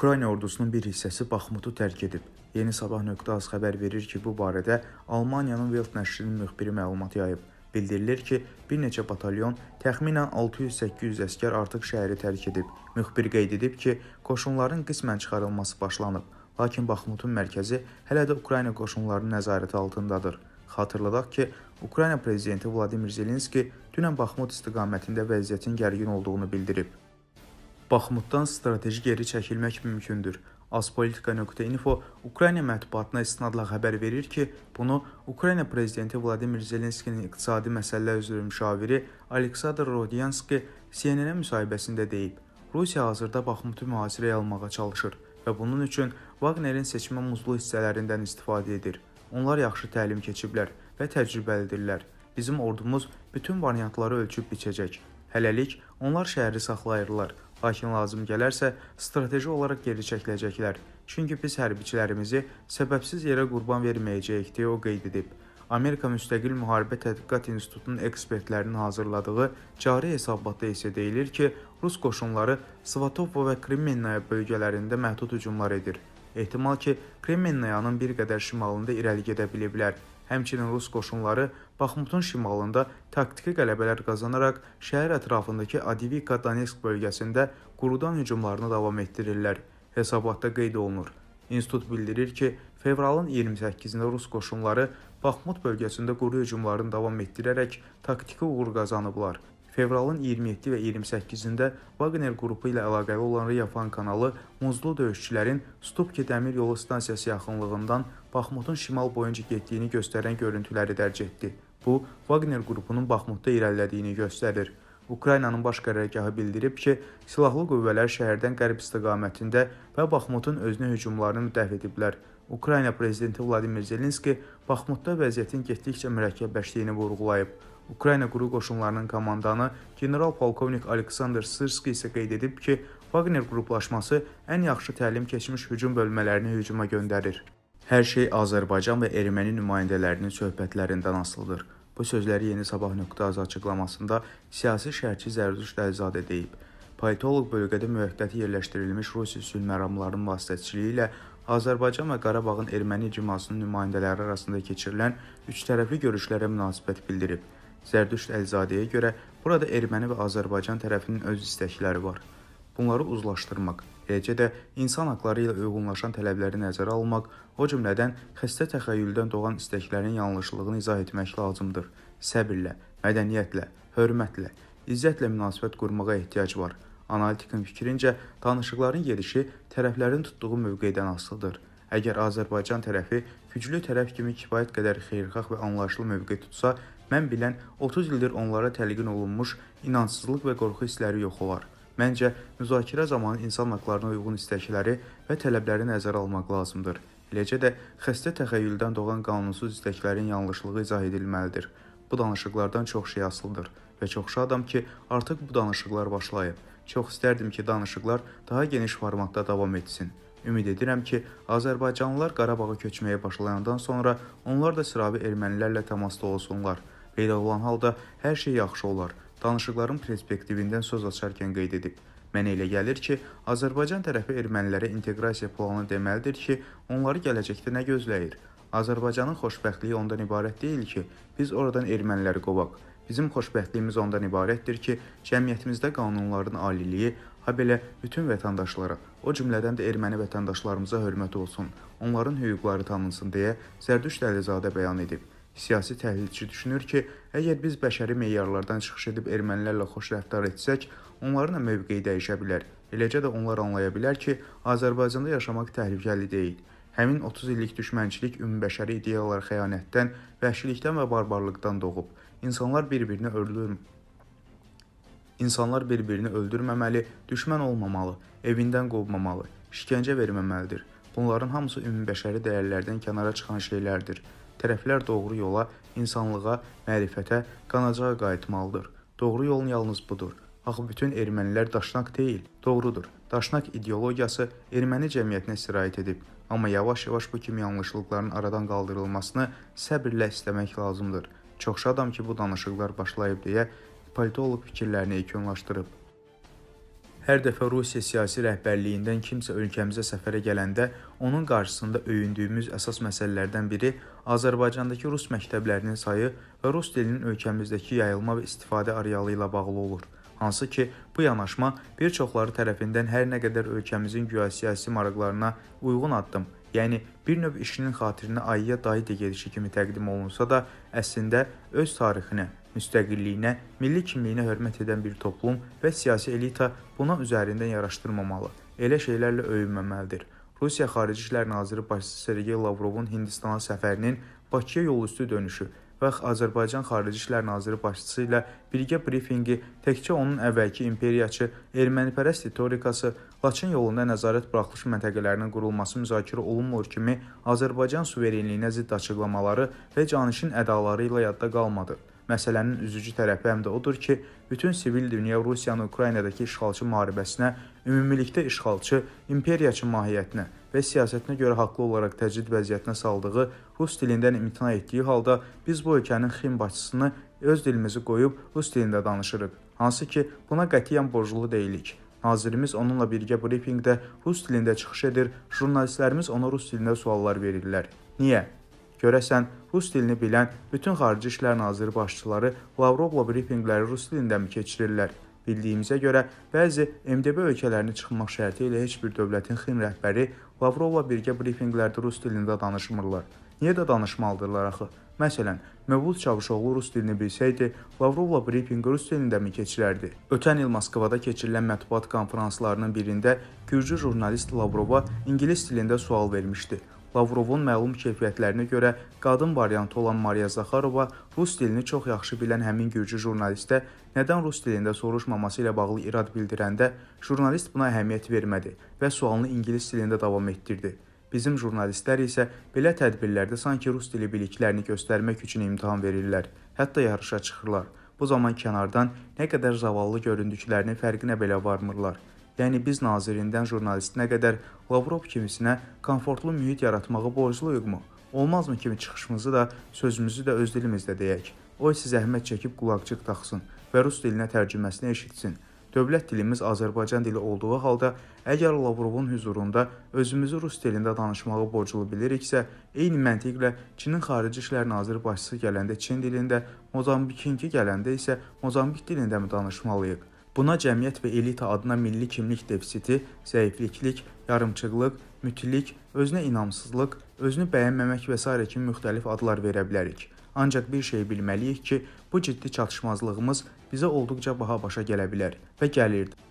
Ukrayna ordusunun bir hissəsi Baxmutu tərk edib. Yeni sabah.az xəbər verir ki, bu barədə Almaniyanın Welt nəşrinin müxbiri məlumat yayıb. Bildirilir ki, bir neçə batalyon, təxminən 600-800 əsgər artıq şəhəri tərk edib. Müxbir qeyd edib ki, qoşunların qismən çıxarılması başlanıb, lakin Baxmutun mərkəzi hələ də Ukrayna qoşunlarının nəzarəti altındadır. Xatırladaq ki, Ukrayna prezidenti Vladimir Zelenski dünən Baxmut istiqamətində vəziyyətin gərgin olduğunu bildirib. Baxmutdan strateji geri çəkilmək mümkündür. Azpolitika.info Ukrayna mətbuatına istinadla xəbər verir ki, bunu Ukrayna prezidenti Vladimir Zelenskinin iqtisadi məsələlər üzrə müşaviri Aleksandr Rodyanski CNN-ə müsahibəsində deyib. Rusiya hazırda Baxmutu mühasirəyə almağa çalışır və bunun üçün Wagnerin seçmə muzlu hissələrindən istifadə edir. Onlar yaxşı təlim keçiblər və təcrübəlidirlər. Bizim ordumuz bütün variantları ölçüb biçəcək. Hələlik onlar şəhəri saxlayırlar. Lakin lazım gələrsə, strateji olaraq geri çəkiləcəklər. Çünki biz hərbiçilərimizi səbəbsiz yerə qurban verməyəcəyik deyə o qeyd edib. Amerika Müstəqil Müharibə Tədqiqat İnstitutunun ekspertlərinin hazırladığı cari hesabatda isə deyilir ki, Rus qoşunları Svatovo və Krimenaya bölgələrində məhdud hücumlar edir. Ehtimal ki, Krimenayanın bir qədər şimalında irəli gedə biliblər. Həmçinin rus qoşunları Baxmutun şimalında taktiki qələbələr qazanaraq şəhər ətrafındakı Adivika Donetsk bölgəsində qurudan hücumlarını davam etdirirlər. Hesabatda qeyd olunur. İnstitut bildirir ki, fevralın 28-də rus qoşunları Baxmut bölgəsində quru hücumlarını davam etdirərək taktiki uğur qazanıblar. Fevralın 27 və 28-də Wagner qrupu ilə əlaqəli olan Riyafan kanalı muzlu döyüşçülərin Stupki dəmir yolu stansiyası yaxınlığından Baxmutun şimal boyunca getdiyini göstərən görüntüləri dərc etdi. Bu, Wagner qrupunun Baxmutda irəlilədiyini göstərir. Ukraynanın baş qərargahı bildirib ki, silahlı qüvvələr şəhərdən qərb istiqamətində və Baxmutun özünə hücumlarını dəf ediblər. Ukrayna prezidenti Vladimir Zelenski Baxmutda vəziyyətin getdikcə mürəkkəbləşdiyini vurğulayıb. Ukrayna quru qoşunlarının komandanı general-polkovnik Aleksandr Sırski isə qeyd edib ki, Wagner qruplaşması ən yaxşı təlim keçmiş hücum bölmələrini hücuma göndərir. Hər şey Azərbaycan və erməni nümayəndələrinin söhbətlərindən asılıdır. Bu sözləri Yeni Sabah.az açıqlamasında siyasi şərhçi Zərdüş Dəlizadə deyib. Politoloq bölgədə müvəqqəti yerləşdirilmiş Rusiya sülh məramlarının vasitəçiliyi ilə Azərbaycan və Qarabağın erməni cimasının nümayəndələri arasında keçirilən üçtərəfli görüşlərə münasibət bildirib. Zərdüşt Əlzadəyə görə burada erməni və Azərbaycan tərəfinin öz istəkləri var. Bunları uzlaşdırmaq, eləcə də insan haqları ilə uyğunlaşan tələbləri nəzərə almaq, o cümlədən xəstə təxəyyüldən doğan istəklərin yanlışlığını izah etmək lazımdır. Səbirlə, mədəniyyətlə, hörmətlə, izzətlə münasibət qurmağa ehtiyac var. Analitikın fikrincə, danışıqların gedişi tərəflərin tutduğu mövqedən asılıdır. Əgər Azərbaycan tərəfi güclü tərəf kimi kifayət qədər xeyirxah və anlayışlı mövqe tutsa, Mən bilən 30 ildir onlara təlqin olunmuş inamsızlıq və qorxu hissləri yox olar. Məncə, müzakirə zamanı insan haqlarına uyğun istəkləri və tələbləri nəzərə almaq lazımdır. Eləcə də xəstə təxəyyüldən doğan qanunsuz istəklərin yanlışlığı izah edilməlidir. Bu danışıqlardan çox şey asılıdır və çox şadam ki, artıq bu danışıqlar başlayıb. Çox istərdim ki, danışıqlar daha geniş formatda davam etsin. Ümid edirəm ki, Azərbaycanlılar Qarabağa köçməyə başlayandan sonra onlar da sıravi ermənilərlə təmasda olsunlar Qeydə alınan halda hər şey yaxşı olar. Danışıqların perspektivindən söz açarkən qeyd edib. Mənə elə gəlir ki, Azərbaycan tərəfi ermənilərə inteqrasiya planı deməlidir ki, onları gələcəkdə nə gözləyir? Azərbaycanın xoşbəxtliyi ondan ibarət deyil ki, biz oradan erməniləri qovaq. Bizim xoşbəxtliyimiz ondan ibarətdir ki, cəmiyyətimizdə qanunların aliliyi, ha belə bütün vətəndaşlara, o cümlədən də erməni vətəndaşlarımıza hörmət olsun, onların hüquqları tanınsın deyə Zərdüşt Əlizadə bəyan edib. Siyasi təhlilçi düşünür ki, əgər biz bəşəri meyarlardan çıxış edib ermənilərlə xoş rəftar etsək, onların da mövqeyi dəyişə bilər. Eləcə də onlar anlaya bilər ki, Azərbaycanda yaşamaq təhlükəli deyil. Həmin 30 illik düşmənçilik ümumbəşəri ideyalar xəyanətdən, vəhşilikdən və barbarlıqdan doğub. İnsanlar bir-birini öldürür. İnsanlar bir-birini öldürməməli, düşmən olmamalı, evindən qovmamalı, işgəncə verməməlidir. Bunların hamısı ümumbəşəri dəyərlərdən kənara çıxan şeylərdir tərəflər doğru yola, insanlığa, mərifətə, qanacağa qayıtmalıdır. Doğru yolun yalnız budur. Axı bütün ermənilər daşnaq deyil, doğrudur. Daşnaq ideologiyası erməni cəmiyyətinə sirayət edib, amma yavaş-yavaş bu kimi yanlışlıqların aradan qaldırılmasını səbirlə istəmək lazımdır. Çox şadam ki, bu danışıqlar başlayıb deyə politoloq fikirlərini yekunlaşdırıb. Hər dəfə Rusiya siyasi rəhbərliyindən kimsə ölkəmizə səfərə gələndə onun qarşısında öyündüyümüz əsas məsələlərdən biri Azərbaycandakı rus məktəblərinin sayı və rus dilinin ölkəmizdəki yayılma və istifadə arealı ilə bağlı olur. Hansı ki, bu yanaşma bir çoxları tərəfindən hər nə qədər ölkəmizin güya siyasi maraqlarına uyğun addım, yəni bir növ işinin xatirinə ayıya dayı gedişi kimi təqdim olunsa da, əslində öz tarixinə müstəqilliyinə, milli kimliyinə hörmət edən bir toplum və siyasi elita buna üzərindən yaraşdırmamalı, elə şeylərlə öyünməməlidir. Rusiya Xarici İşlər Naziri başçısı Sergey Lavrovun Hindistana səfərinin Bakıya yolüstü dönüşü və Azərbaycan Xarici İşlər Naziri başçısı ilə birgə brifinqi təkcə onun əvvəlki imperiyaçı ermənipərəst retorikası Laçın yolunda nəzarət buraxılış məntəqələrinin qurulması müzakirə olunmur kimi Azərbaycan suverenliyinə zidd açıqlamaları və canişin ədaları ilə yadda qalmadı. Məsələnin üzücü tərəfi həm də odur ki, bütün sivil dünya Rusiyanın Ukraynadakı işğalçı müharibəsinə ümumilikdə işğalçı, imperiyaçı mahiyyətinə və siyasətinə görə haqlı olaraq təcrid vəziyyətinə saldığı rus dilindən imtina etdiyi halda biz bu ölkənin xidmətçisini öz dilimizi qoyub rus dilində danışırıq. Hansı ki, buna qətiyyən borclu deyilik. Nazirimiz onunla birgə brifinqdə rus dilində çıxış edir, jurnalistlərimiz ona rus dilində suallar verirlər. Niyə? Görəsən rus dilini bilən bütün xarici işlər naziri başçıları Lavrovla brifinqləri rus dilindəmi keçirirlər? Bildiyimizə görə bəzi MDB ölkələrini çıxmaq şərti ilə heç bir dövlətin xin rəhbəri Lavrovla birgə brifinqlərdə rus dilində danışmırlar. Niyə də danışmalıdırlar axı? Məsələn, Mövlud Çavuşoğlu rus dilini bilsəydi, Lavrovla brifing rus dilindəmi keçirərdi? Ötən il Moskvada keçirilən mətbuat konfranslarının birində gürcü jurnalist Lavrova ingilis dilində sual vermişdi. Lavrovun məlum keyfiyyətlərinə görə qadın variantı olan Mariya Zaxarova rus dilini çox yaxşı bilən həmin gürcü jurnalistə nədən rus dilində soruşmaması ilə bağlı irad bildirəndə jurnalist buna əhəmiyyət vermədi və sualını ingilis dilində davam etdirdi. Bizim jurnalistlər isə belə tədbirlərdə sanki rus dili biliklərini göstərmək üçün imtahan verirlər, hətta yarışa çıxırlar. Bu zaman kənardan nə qədər zavallı göründüklərinin fərqinə belə varmırlar yəni biz nazirindən jurnalistinə qədər Lavrov kimisinə komfortlu mühit yaratmağı borcluyuqmu? Olmazmı kimi çıxışımızı da, sözümüzü də öz dilimizdə deyək. O isə zəhmət çəkib qulaqcıq taxsın və rus dilinə tərcüməsini eşitsin. Dövlət dilimiz Azərbaycan dili olduğu halda, əgər Lavrovun hüzurunda özümüzü rus dilində danışmağı borclu biliriksə, eyni məntiqlə Çinin xarici İşlər naziri başçısı gələndə Çin dilində, Mozambikinki gələndə isə Mozambik dilində mi danışmalıyıq? Buna cəmiyyət və elita adına milli kimlik defisiti, zəifliklik, yarımçıqlıq, mütilik, özünə inamsızlıq, özünü bəyənməmək və s. kimi müxtəlif adlar verə bilərik. Ancaq bir şey bilməliyik ki, bu ciddi çatışmazlığımız bizə olduqca baha başa gələ bilər və gəlirdi.